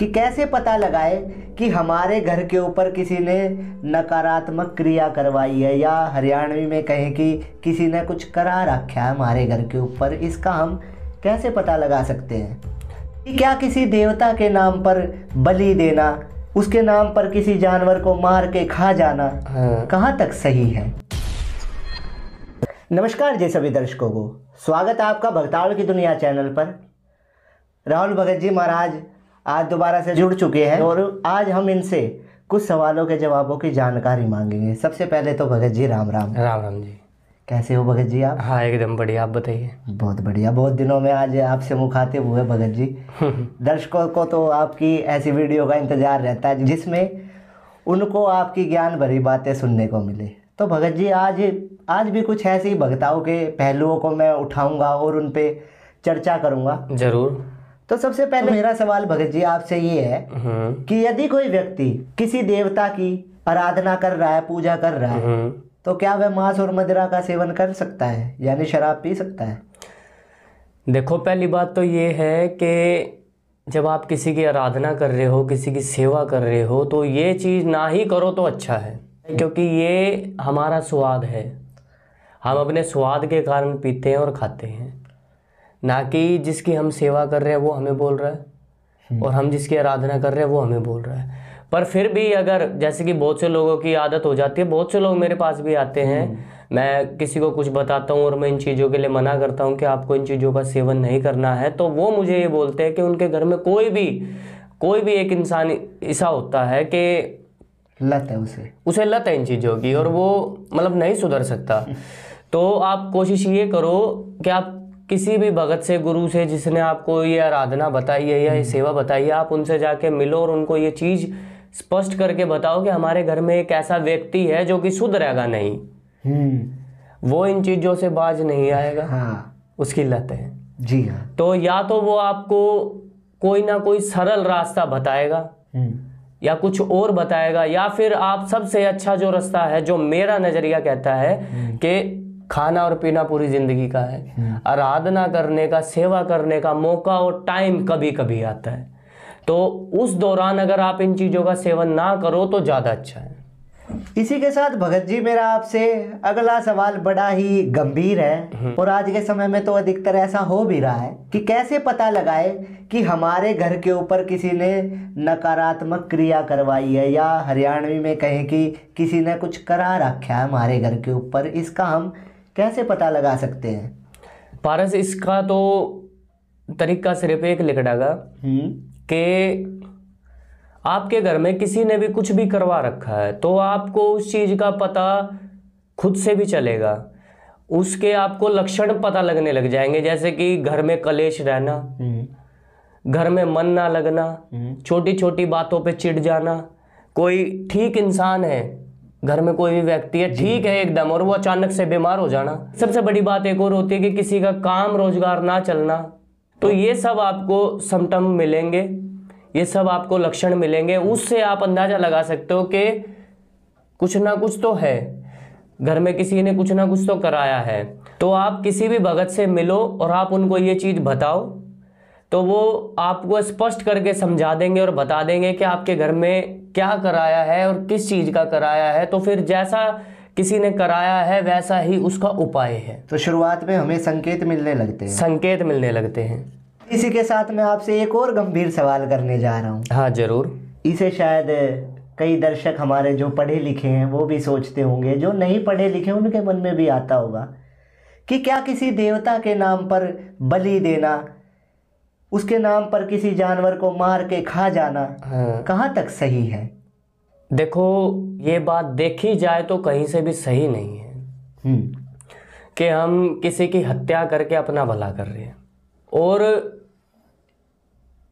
कि कैसे पता लगाए कि हमारे घर के ऊपर किसी ने नकारात्मक क्रिया करवाई है या हरियाणवी में कहें कि किसी ने कुछ करा रखा है हमारे घर के ऊपर इसका हम कैसे पता लगा सकते हैं कि क्या किसी देवता के नाम पर बलि देना उसके नाम पर किसी जानवर को मार के खा जाना हाँ। कहाँ तक सही है नमस्कार जय सभी दर्शकों को स्वागत है आपका भगताड़ की दुनिया चैनल पर राहुल भगत जी महाराज आज दोबारा से जुड़ चुके हैं और आज हम इनसे कुछ सवालों के जवाबों की जानकारी मांगेंगे सबसे पहले तो भगत जी राम राम राम राम जी कैसे हो भगत जी आप हाँ एकदम बढ़िया आप बताइए बहुत बढ़िया बहुत दिनों में आज आपसे मुखातिब हुए भगत जी दर्शकों को तो आपकी ऐसी वीडियो का इंतज़ार रहता है जिसमें उनको आपकी ज्ञान भरी बातें सुनने को मिले तो भगत जी आज आज भी कुछ ऐसे ही भगताओं के पहलुओं को मैं उठाऊंगा और उन पर चर्चा करूंगा ज़रूर तो सबसे पहले तो मेरा सवाल भगत जी आपसे ये है हाँ। कि यदि कोई व्यक्ति किसी देवता की आराधना कर रहा है पूजा कर रहा है हाँ। तो क्या वह मांस और मदिरा का सेवन कर सकता है यानी शराब पी सकता है देखो पहली बात तो ये है कि जब आप किसी की आराधना कर रहे हो किसी की सेवा कर रहे हो तो ये चीज़ ना ही करो तो अच्छा है क्योंकि ये हमारा स्वाद है हम अपने स्वाद के कारण पीते हैं और खाते हैं ना कि जिसकी हम सेवा कर रहे हैं वो हमें बोल रहा है हम्म। और हम जिसकी आराधना कर रहे हैं वो हमें बोल रहा है पर फिर भी अगर जैसे कि बहुत से लोगों की आदत हो जाती है बहुत से लोग मेरे पास भी आते हैं हम्म। मैं किसी को कुछ बताता हूँ और मैं इन चीज़ों के लिए मना करता हूँ कि आपको इन चीज़ों का सेवन नहीं करना है तो वो मुझे ये बोलते हैं कि उनके घर में कोई भी कोई भी एक इंसान ऐसा होता है कि लत है उसे उसे लत है इन चीज़ों की और हम्म। वो मतलब नहीं सुधर सकता तो आप कोशिश ये करो कि आप किसी भी भगत से गुरु से जिसने आपको ये आराधना बताई है या ये हम्म। सेवा बताई है आप उनसे जाके मिलो और उनको ये चीज़ स्पष्ट करके बताओ कि हमारे घर में एक ऐसा व्यक्ति है जो कि सुधरेगा नहीं हम्म। वो इन चीज़ों से बाज नहीं आएगा हाँ। उसकी लत है जी हाँ तो या तो वो आपको कोई ना कोई सरल रास्ता बताएगा हम्म। या कुछ और बताएगा या फिर आप सबसे अच्छा जो रास्ता है जो मेरा नज़रिया कहता है कि खाना और पीना पूरी ज़िंदगी का है आराधना करने का सेवा करने का मौका और टाइम कभी कभी आता है तो उस दौरान अगर आप इन चीज़ों का सेवन ना करो तो ज़्यादा अच्छा है इसी के साथ भगत जी मेरा आपसे अगला सवाल बड़ा ही गंभीर है हम्म। और आज के समय में तो अधिकतर ऐसा हो भी रहा है कि कैसे पता लगाए कि हमारे घर के ऊपर किसी ने नकारात्मक क्रिया करवाई है या हरियाणवी में कहें कि किसी ने कुछ करा रखा है हमारे घर के ऊपर इसका हम कैसे पता लगा सकते हैं पारस इसका तो तरीका सिर्फ एक लिखड़ा का हम्म। कि आपके घर में किसी ने भी कुछ भी करवा रखा है तो आपको उस चीज़ का पता खुद से भी चलेगा उसके आपको लक्षण पता लगने लग जाएंगे जैसे कि घर में कलेश रहना हम्म। घर में मन ना लगना हम्म। छोटी छोटी बातों पे चिढ़ जाना कोई ठीक इंसान है घर में कोई भी व्यक्ति है ठीक है एकदम और वो अचानक से बीमार हो जाना सबसे बड़ी बात एक और होती है कि किसी का काम रोजगार ना चलना तो ये सब आपको समटम मिलेंगे ये सब आपको लक्षण मिलेंगे उससे आप अंदाज़ा लगा सकते हो कि कुछ ना कुछ तो है घर में किसी ने कुछ ना कुछ तो कराया है तो आप किसी भी भगत से मिलो और आप उनको ये चीज़ बताओ तो वो आपको स्पष्ट करके समझा देंगे और बता देंगे कि आपके घर में क्या कराया है और किस चीज़ का कराया है तो फिर जैसा किसी ने कराया है वैसा ही उसका उपाय है तो शुरुआत में हमें संकेत मिलने लगते हैं संकेत मिलने लगते हैं इसी के साथ मैं आपसे एक और गंभीर सवाल करने जा रहा हूँ हाँ जरूर इसे शायद कई दर्शक हमारे जो पढ़े लिखे हैं वो भी सोचते होंगे जो नहीं पढ़े लिखे उनके मन में भी आता होगा कि क्या किसी देवता के नाम पर बलि देना उसके नाम पर किसी जानवर को मार के खा जाना हाँ। कहाँ तक सही है देखो ये बात देखी जाए तो कहीं से भी सही नहीं है हम्म। कि हम किसी की हत्या करके अपना भला कर रहे हैं और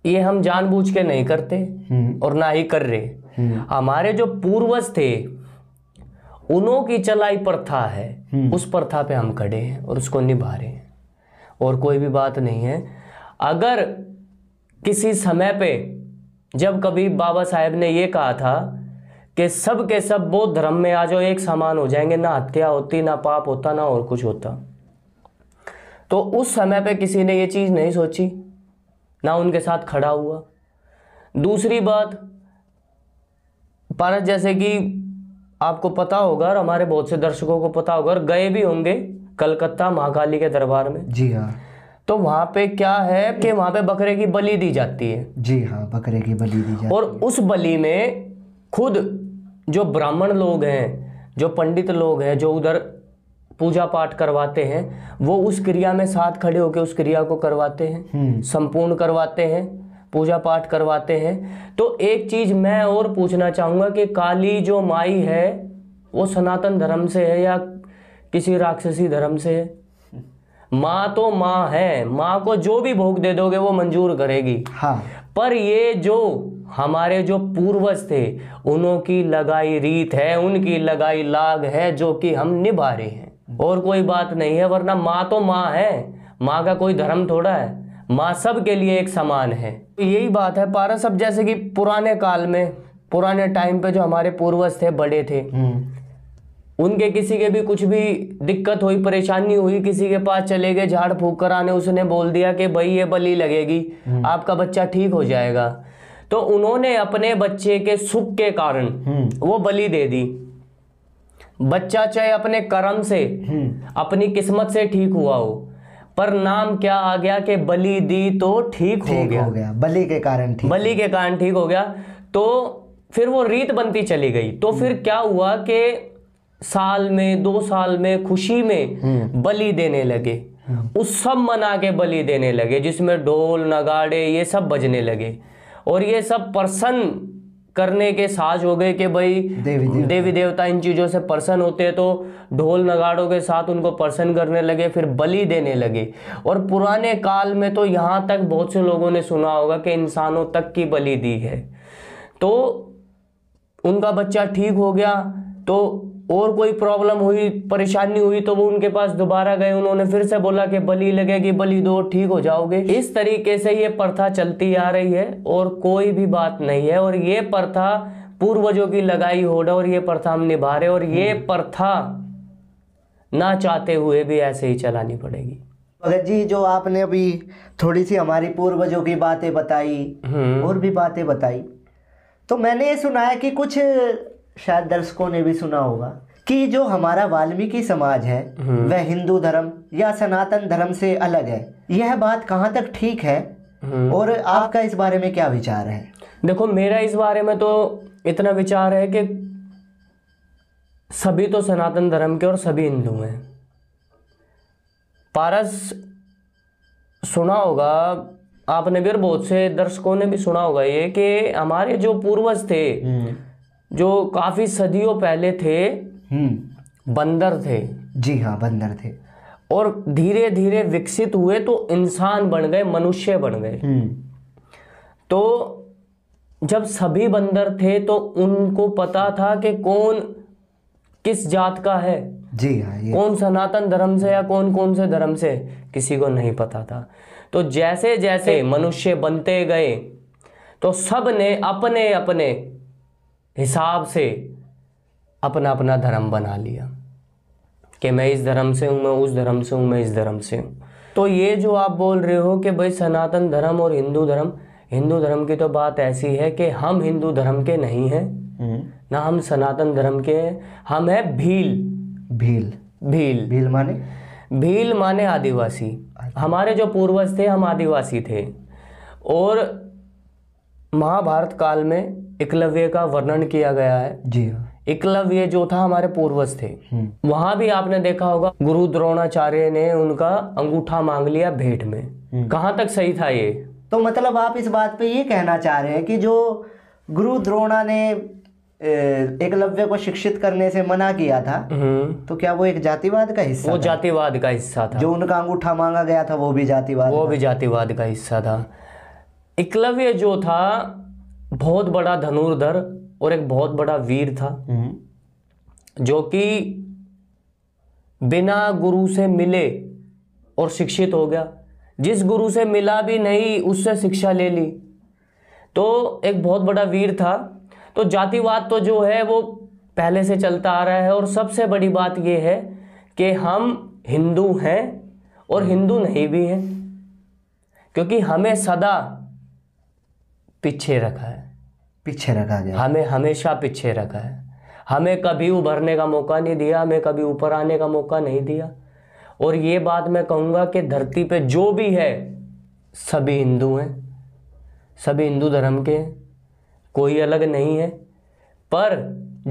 ये हम जानबूझ के नहीं करते हम्म। और ना ही कर रहे हम्म। हमारे जो पूर्वज थे उनों की चलाई प्रथा है उस प्रथा पे हम खड़े हैं और उसको निभा रहे हैं और कोई भी बात नहीं है अगर किसी समय पे जब कभी बाबा साहेब ने ये कहा था कि सब के सब बौद्ध धर्म में आ जाओ एक समान हो जाएंगे ना हत्या होती ना पाप होता ना और कुछ होता तो उस समय पे किसी ने ये चीज़ नहीं सोची ना उनके साथ खड़ा हुआ दूसरी बात भारत जैसे कि आपको पता होगा और हमारे बहुत से दर्शकों को पता होगा और गए भी होंगे कलकत्ता महाकाली के दरबार में जी हाँ तो वहाँ पे क्या है कि वहाँ पे बकरे की बलि दी जाती है जी हाँ बकरे की बलि दी जाती और है। उस बलि में खुद जो ब्राह्मण लोग हैं जो पंडित लोग हैं जो उधर पूजा पाठ करवाते हैं वो उस क्रिया में साथ खड़े होकर उस क्रिया को करवाते हैं हम्म। संपूर्ण करवाते हैं पूजा पाठ करवाते हैं तो एक चीज मैं और पूछना चाहूँगा कि काली जो माई है वो सनातन धर्म से है या किसी राक्षसी धर्म से है माँ तो माँ है माँ को जो भी भोग दे दोगे वो मंजूर करेगी हाँ पर ये जो हमारे जो पूर्वज थे उनकी लगाई रीत है उनकी लगाई लाग है जो कि हम निभा रहे हैं और कोई बात नहीं है वरना माँ तो माँ है माँ का कोई धर्म थोड़ा है माँ सब के लिए एक समान है तो यही बात है पारा सब जैसे कि पुराने काल में पुराने टाइम पे जो हमारे पूर्वज थे बड़े थे हम्म। उनके किसी के भी कुछ भी दिक्कत हुई परेशानी हुई किसी के पास चले गए झाड़ फूक कर आने उसने बोल दिया कि भाई ये बली लगेगी हम्म। आपका बच्चा ठीक हो जाएगा तो उन्होंने अपने बच्चे के सुख के कारण हम्म। वो बलि दे दी बच्चा चाहे अपने कर्म से हम्म। अपनी किस्मत से ठीक हुआ हो पर नाम क्या आ गया कि बलि दी तो ठीक हो गया हो गया बलि के कारण ठीक बलि के कारण ठीक हो गया तो फिर वो रीत बनती चली गई तो फिर क्या हुआ कि साल में दो साल में खुशी में हम्म। बलि देने लगे हम्म। उस सब मना के बलि देने लगे जिसमें ढोल नगाड़े ये सब बजने लगे और ये सब प्रसन्न करने के साज हो गए कि भाई देवी देवता, देवी देवता इन चीज़ों से प्रसन्न होते तो ढोल नगाड़ों के साथ उनको प्रसन्न करने लगे फिर बलि देने लगे और पुराने काल में तो यहाँ तक बहुत से लोगों ने सुना होगा कि इंसानों तक की बलि दी है तो उनका बच्चा ठीक हो गया तो और कोई प्रॉब्लम हुई परेशानी हुई तो वो उनके पास दोबारा गए उन्होंने फिर से बोला कि बलि लगेगी बलि दो ठीक हो जाओगे इस तरीके से ये प्रथा चलती आ रही है और कोई भी बात नहीं है और ये प्रथा पूर्वजों की लगाई होड़ और ये प्रथा हम निभा रहे और ये हम्म। प्रथा ना चाहते हुए भी ऐसे ही चलानी पड़ेगी भगत जी जो आपने अभी थोड़ी सी हमारी पूर्वजों की बातें बताई हम्म। और भी बातें बताई तो मैंने ये सुना है कि कुछ शायद दर्शकों ने भी सुना होगा कि जो हमारा वाल्मीकि समाज है हम्म। वह हिंदू धर्म या सनातन धर्म से अलग है यह बात कहाँ तक ठीक है हम्म। और आपका इस बारे में क्या विचार है देखो मेरा इस बारे में तो इतना विचार है कि सभी तो सनातन धर्म के और सभी हिंदू हैं पारस सुना होगा आपने भी और बहुत से दर्शकों ने भी सुना होगा ये कि हमारे जो पूर्वज थे हम्म। जो काफ़ी सदियों पहले थे हम्म। बंदर थे जी हाँ बंदर थे और धीरे धीरे विकसित हुए तो इंसान बन गए मनुष्य बन गए हम्म। तो जब सभी बंदर थे तो उनको पता था कि कौन किस जात का है जी हाँ ये कौन सनातन धर्म से या कौन कौन से धर्म से किसी को नहीं पता था तो जैसे जैसे मनुष्य बनते गए तो सब ने अपने अपने हिसाब से अपना अपना धर्म बना लिया कि मैं इस धर्म से हूँ मैं उस धर्म से हूँ मैं इस धर्म से हूँ तो ये जो आप बोल रहे हो कि भाई सनातन धर्म और हिंदू धर्म हिंदू धर्म की तो बात ऐसी है कि हम हिंदू धर्म के नहीं हैं हम्म। ना हम सनातन धर्म के हैं हम हैं भील भील भील भील माने भील माने आदिवासी अच्छा। हमारे जो पूर्वज थे हम आदिवासी थे और महाभारत काल में एकलव्य का वर्णन किया गया है जी हाँ। एकलव्य जो था हमारे पूर्वज थे हम्म। वहां भी आपने देखा होगा गुरु द्रोणाचार्य ने उनका अंगूठा मांग लिया भेंट में हम्म। कहाँ तक सही था ये तो मतलब आप इस बात पे ये कहना चाह रहे हैं कि जो गुरु द्रोणा ने एकलव्य को शिक्षित करने से मना किया था हम्म। तो क्या वो एक जातिवाद का हिस्सा वो जातिवाद का हिस्सा था जो उनका अंगूठा मांगा गया था वो भी जातिवाद वो भी जातिवाद का हिस्सा था एकलव्य जो था बहुत बड़ा धनुर्धर और एक बहुत बड़ा वीर था हम्म। जो कि बिना गुरु से मिले और शिक्षित हो गया जिस गुरु से मिला भी नहीं उससे शिक्षा ले ली तो एक बहुत बड़ा वीर था तो जातिवाद तो जो है वो पहले से चलता आ रहा है और सबसे बड़ी बात ये है कि हम हिंदू हैं और हिंदू नहीं भी हैं क्योंकि हमें सदा पीछे रखा है पीछे रखा गया हमें हमेशा पीछे रखा है हमें कभी उभरने का मौका नहीं दिया हमें कभी ऊपर आने का मौका नहीं दिया और ये बात मैं कहूँगा कि धरती पे जो भी है सभी हिंदू हैं सभी हिंदू धर्म के हैं कोई अलग नहीं है पर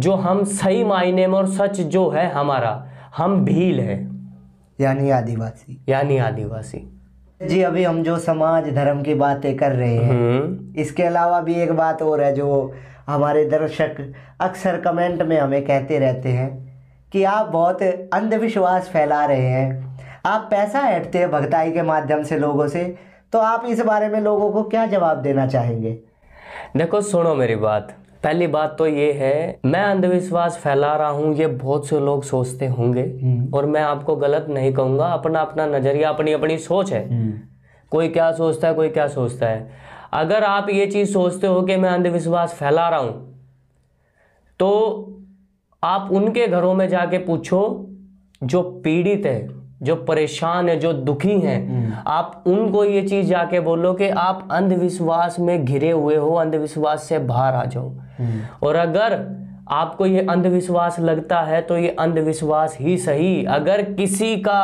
जो हम सही मायने में और सच जो है हमारा हम भील है यानी आदिवासी यानी आदिवासी जी अभी हम जो समाज धर्म की बातें कर रहे हैं हम्म। इसके अलावा भी एक बात और है जो हमारे दर्शक अक्सर कमेंट में हमें कहते रहते हैं कि आप बहुत अंधविश्वास फैला रहे हैं आप पैसा ऐंठते हैं भगताई के माध्यम से लोगों से तो आप इस बारे में लोगों को क्या जवाब देना चाहेंगे देखो सुनो मेरी बात पहली बात तो ये है मैं अंधविश्वास फैला रहा हूँ ये बहुत से लोग सोचते होंगे हम्म। और मैं आपको गलत नहीं कहूंगा अपना अपना नज़रिया अपनी अपनी सोच है हम्म। कोई क्या सोचता है कोई क्या सोचता है अगर आप ये चीज़ सोचते हो कि मैं अंधविश्वास फैला रहा हूं तो आप उनके घरों में जाके पूछो जो पीड़ित है जो परेशान है जो दुखी हैं हम्म। आप उनको ये चीज़ जाके बोलो कि आप अंधविश्वास में घिरे हुए हो अंधविश्वास से बाहर आ जाओ हम्म। और अगर आपको ये अंधविश्वास लगता है तो ये अंधविश्वास ही सही अगर किसी का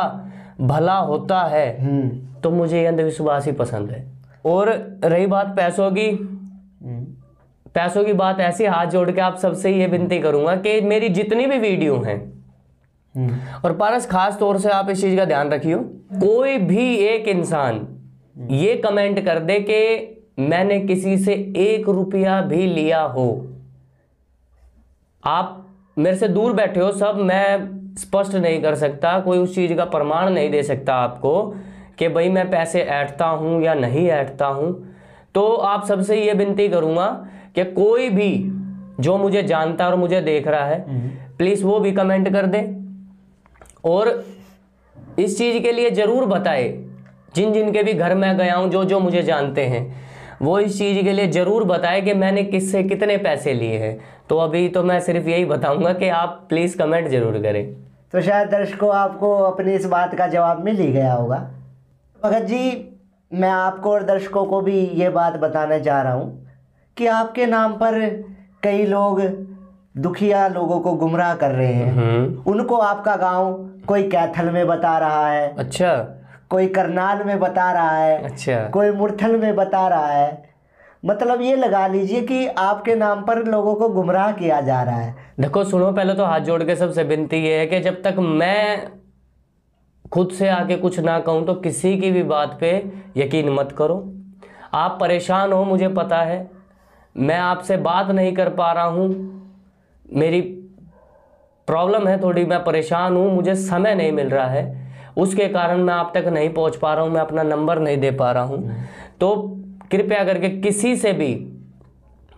भला होता है हम्म। तो मुझे ये अंधविश्वास ही पसंद है और रही बात पैसों की हम्म। पैसों की बात ऐसी हाथ जोड़ के आप सबसे ये विनती करूंगा कि मेरी जितनी भी वीडियो हैं और पारस खास तौर से आप इस चीज़ का ध्यान रखियो कोई भी एक इंसान ये कमेंट कर दे कि मैंने किसी से एक रुपया भी लिया हो आप मेरे से दूर बैठे हो सब मैं स्पष्ट नहीं कर सकता कोई उस चीज़ का प्रमाण नहीं दे सकता आपको कि भाई मैं पैसे ऐटता हूँ या नहीं ऐंठता हूँ तो आप सबसे ये विनती करूँगा कि कोई भी जो मुझे जानता और मुझे देख रहा है हम्म। प्लीज़ वो भी कमेंट कर दे और इस चीज़ के लिए ज़रूर बताए जिन जिन के भी घर में गया हूँ जो जो मुझे जानते हैं वो इस चीज़ के लिए ज़रूर बताए कि मैंने किससे कितने पैसे लिए हैं तो अभी तो मैं सिर्फ यही बताऊंगा कि आप प्लीज़ कमेंट ज़रूर करें तो शायद दर्शकों आपको अपनी इस बात का जवाब मिल ही गया होगा भगत जी मैं आपको और दर्शकों को भी ये बात बताना चाह रहा हूँ कि आपके नाम पर कई लोग दुखिया लोगों को गुमराह कर रहे हैं हम्म। उनको आपका गांव कोई कैथल में बता रहा है अच्छा कोई करनाल में बता रहा है अच्छा कोई मुरथल में बता रहा है मतलब ये लगा लीजिए कि आपके नाम पर लोगों को गुमराह किया जा रहा है देखो सुनो पहले तो हाथ जोड़ के सबसे विनती ये है कि जब तक मैं खुद से आके कुछ ना कहूँ तो किसी की भी बात पे यकीन मत करो आप परेशान हो मुझे पता है मैं आपसे बात नहीं कर पा रहा हूँ मेरी प्रॉब्लम है थोड़ी मैं परेशान हूँ मुझे समय नहीं मिल रहा है उसके कारण मैं आप तक नहीं पहुंच पा रहा हूं मैं अपना नंबर नहीं दे पा रहा हूं तो कृपया करके किसी से भी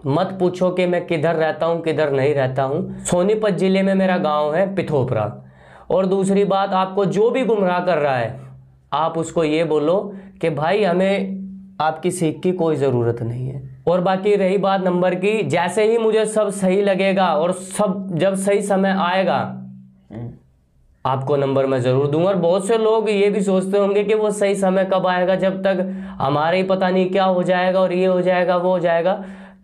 मत पूछो कि मैं किधर रहता हूँ किधर नहीं रहता हूँ सोनीपत ज़िले में मेरा गांव है पिथोपरा और दूसरी बात आपको जो भी गुमराह कर रहा है आप उसको ये बोलो कि भाई हमें आपकी सीख की कोई ज़रूरत नहीं है और बाकी रही बात नंबर की जैसे ही मुझे सब सही लगेगा और सब जब सही समय आएगा आपको नंबर मैं ज़रूर दूंगा और बहुत से लोग ये भी सोचते होंगे कि वो सही समय कब आएगा जब तक हमारे ही पता नहीं क्या हो जाएगा और ये हो जाएगा वो हो जाएगा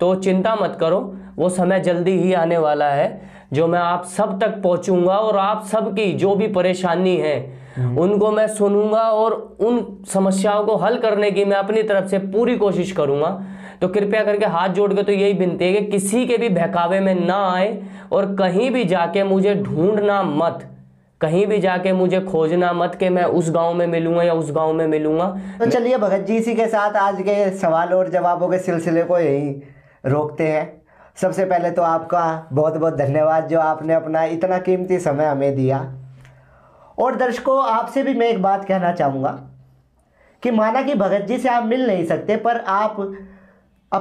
तो चिंता मत करो वो समय जल्दी ही आने वाला है जो मैं आप सब तक पहुंचूंगा और आप सब की जो भी परेशानी है हम्म। उनको मैं सुनूंगा और उन समस्याओं को हल करने की मैं अपनी तरफ से पूरी कोशिश करूंगा तो कृपया करके हाथ जोड़ के तो यही विनती है कि किसी के भी बहकावे में ना आए और कहीं भी जाके मुझे ढूंढना मत कहीं भी जाके मुझे खोजना मत के मैं उस गांव में मिलूंगा या उस गांव में मिलूंगा तो चलिए भगत जी इसी के साथ आज के सवाल और जवाबों के सिलसिले को यहीं रोकते हैं सबसे पहले तो आपका बहुत बहुत धन्यवाद जो आपने अपना इतना कीमती समय हमें दिया और दर्शकों आपसे भी मैं एक बात कहना चाहूँगा कि माना कि भगत जी से आप मिल नहीं सकते पर आप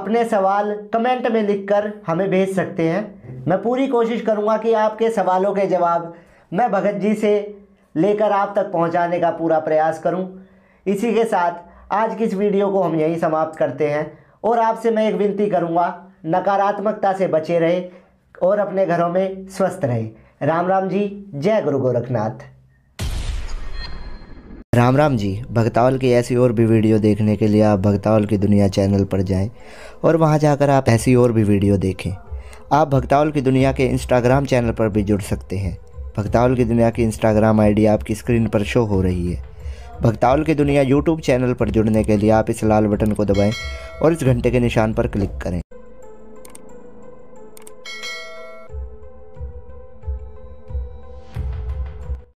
अपने सवाल कमेंट में लिखकर हमें भेज सकते हैं मैं पूरी कोशिश करूँगा कि आपके सवालों के जवाब मैं भगत जी से लेकर आप तक पहुंचाने का पूरा प्रयास करूं इसी के साथ आज की इस वीडियो को हम यहीं समाप्त करते हैं और आपसे मैं एक विनती करूंगा नकारात्मकता से बचे रहे और अपने घरों में स्वस्थ रहे राम राम जी जय गुरु गोरखनाथ राम राम जी भगतावल की ऐसी और भी वीडियो देखने के लिए आप भगतावल की दुनिया चैनल पर जाएं और वहां जाकर आप ऐसी और भी वीडियो देखें आप भगतावल की दुनिया के इंस्टाग्राम चैनल पर भी जुड़ सकते हैं भक्तावल की दुनिया की इंस्टाग्राम आईडी आपकी स्क्रीन पर शो हो रही है भक्तावल की दुनिया यूट्यूब चैनल पर जुड़ने के लिए आप इस लाल बटन को दबाएं और इस घंटे के निशान पर क्लिक करें